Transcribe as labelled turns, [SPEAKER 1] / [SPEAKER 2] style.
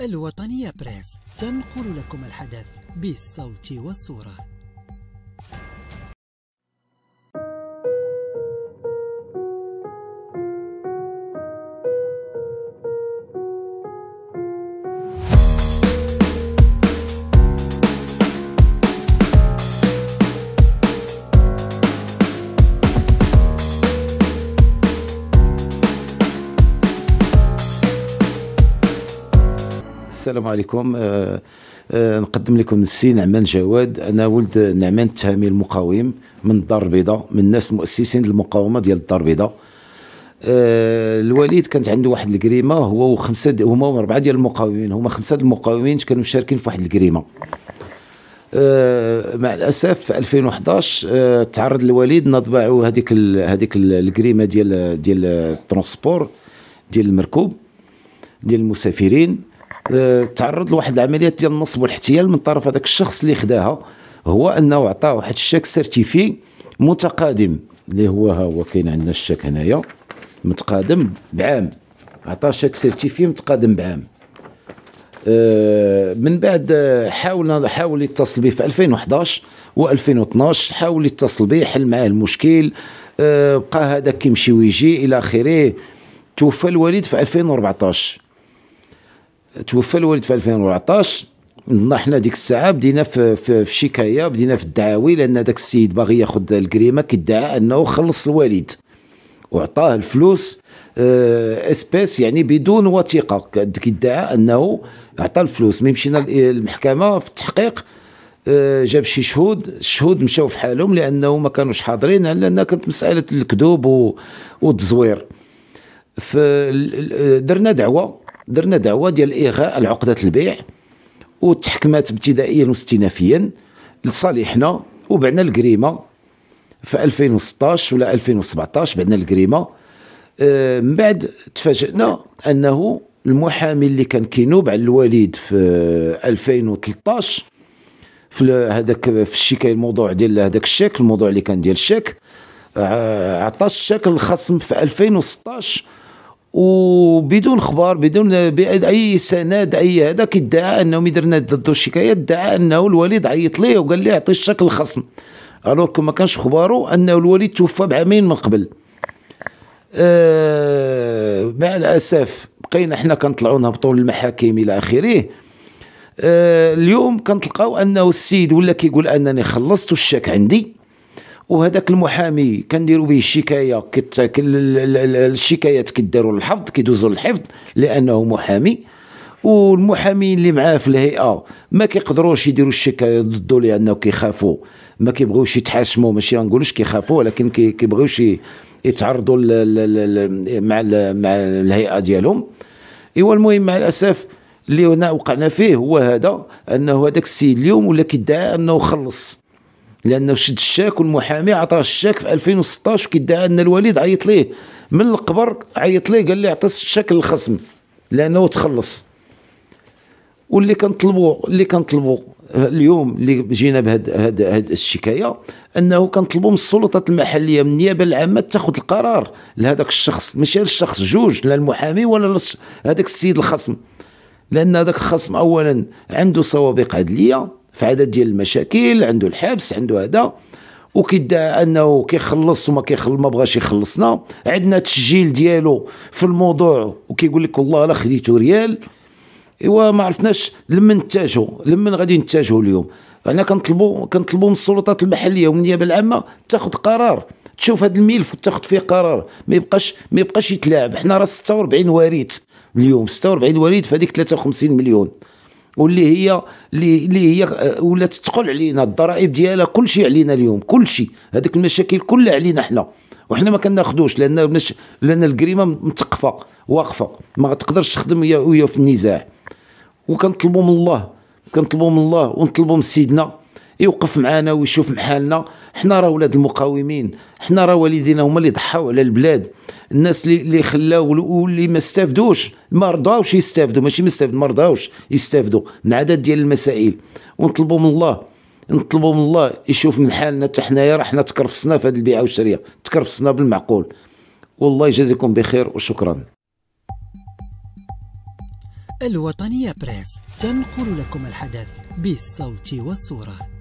[SPEAKER 1] الوطنية بريس تنقل لكم الحدث بالصوت والصورة السلام عليكم آه، آه، نقدم لكم نفسي نعمان جواد انا ولد نعمان التهامي المقاوم من الدار البيضاء من الناس المؤسسين للمقاومه ديال الدار البيضاء آه، الوليد الوالد كانت عنده واحد الكريمه هو وخمسه دي هما واربعه ديال المقاومين هما خمسه ديال المقاومين كانوا مشاركين في واحد الكريمه مع الاسف في 2011 تعرض الوالد نضبعوا هذيك هذيك الكريمه ديال ديال الترونسبور ديال المركوب ديال المسافرين آه، تعرض لواحد العمليات ديال النصب والاحتيال من طرف هذاك الشخص اللي خداها هو انه عطاه واحد الشيك سيرتيفي متقادم اللي هو ها هو كاين عندنا الشيك هنايا متقادم بعام عطاه شيك سيرتيفي متقادم بعام آه، من بعد حاولنا حاول يتصل به في 2011 و2012 حاول يتصل به حل معاه المشكل آه، بقى هذا كيمشي ويجي الى اخره توفى الوالد في 2014 توفى الوالد في 2014 حنا ديك الساعه بدينا في, في, في شكايه بدينا في الدعاوي لان داك السيد باغي ياخذ الكريمه كيدعى انه خلص الوالد وعطاه الفلوس اسبيس آه، يعني بدون وثيقه كيدعى انه عطى الفلوس مي مشينا للمحكمه في التحقيق آه، جاب شي شهود الشهود مشاو في حالهم لانه ما كانوش حاضرين لان كانت مساله الكذوب والتزوير درنا دعوه درنا دعوه ديال الغاء العقده البيع وتحكمات ابتدائيا واستئنافيا لصالحنا وبعنا الجريمه في 2016 ولا 2017 بعنا الجريمه آه، من بعد تفاجئنا انه المحامي اللي كان كينوب على الوليد في 2013 في هذاك في الشكايه الموضوع ديال هذاك الشيك الموضوع اللي كان ديال الشيك آه، عطى الشيك الخصم في 2016 وبدون اخبار بدون اي سند اي هذا كيدعى انه مي درنا ضده الشكايه ادعى انه الوالد عيط ليه وقال ليه عطي الشك الخصم الوغ ما كانش في انه الوالد توفى بعامين من قبل أه مع الاسف بقينا حنا كنطلعوا نهبطوا للمحاكم الى اخره أه اليوم كنتلقاو انه السيد ولا كيقول انني خلصت الشك عندي وهذاك المحامي كنديروا به الشكايه الشكايات كيداروا للحفظ كيدوزوا للحفظ لانه محامي والمحامين اللي معاه في الهيئه ما كيقدروش يديروا الشكايه ضده لانه كيخافوا ما كيبغيوش يتحاشموا ماشي غنقولوش كيخافوا ولكن كيبغيوش يتعرضوا مع مع الهيئه ديالهم ايوا المهم مع الاسف اللي هنا وقعنا فيه هو هذا انه هذاك السيد اليوم ولا كيدعي انه خلص لانه شد الشاك والمحامي عطاه الشاك في 2016 كيدعى ان الوليد عيط ليه من القبر عيط ليه قال لي عطس الشاك للخصم لانه تخلص واللي كنطلبوا اللي كنطلبوا اليوم اللي جينا بهذا هذه الشكايه انه كنطلبوا من السلطات المحليه من النيابه العامه تاخذ القرار لهذاك الشخص ماشي هذا الشخص جوج لا المحامي ولا هذاك السيد الخصم لان هذاك الخصم اولا عنده سوابق عدليه في عدد ديال المشاكل عنده الحبس عنده هذا وكيدعى انه كيخلص وما كيخل ما بغاش يخلصنا عندنا تسجيل ديالو في الموضوع وكيقول لك والله لا خديتو ريال ايوا ما عرفناش لمن نتاجو لمن غادي نتاجو اليوم انا كنطلبوا كنطلبوا من السلطات المحليه والنيابه العامه تاخذ قرار تشوف هذا الملف وتاخذ فيه قرار ما يبقاش ما يبقاش يتلاعب حنا راه 46 وريت اليوم 46 وريث في هذيك 53 مليون واللي هي اللي هي آه، ولات تقول علينا الضرائب ديالها كلشي علينا اليوم كلشي هذيك المشاكل كلها علينا حنا وحنا ما كناخذوش لان مش لان الكريمه متقفه واقفه ما تقدرش تخدم وهي في النزاع وكنطلبوا من الله كنطلبوا من الله ونطلبوا من سيدنا يوقف معنا ويشوف محالنا حنا راه ولاد المقاومين حنا راه والدينا هما اللي ضحاو على البلاد الناس اللي اللي خلاو واللي ما استافدوش ما رضاوش يستافدوا ماشي ما استافدوا ما رضاوش يستافدوا من عدد ديال المسائل ونطلبوا من الله نطلبوا من الله يشوف من حالنا حتى حنايا راه حنا تكرفصنا في هذه البيعه والشريه تكرفصنا بالمعقول والله يجازيكم بخير وشكرا الوطنية بريس تنقل لكم الحدث بالصوت والصورة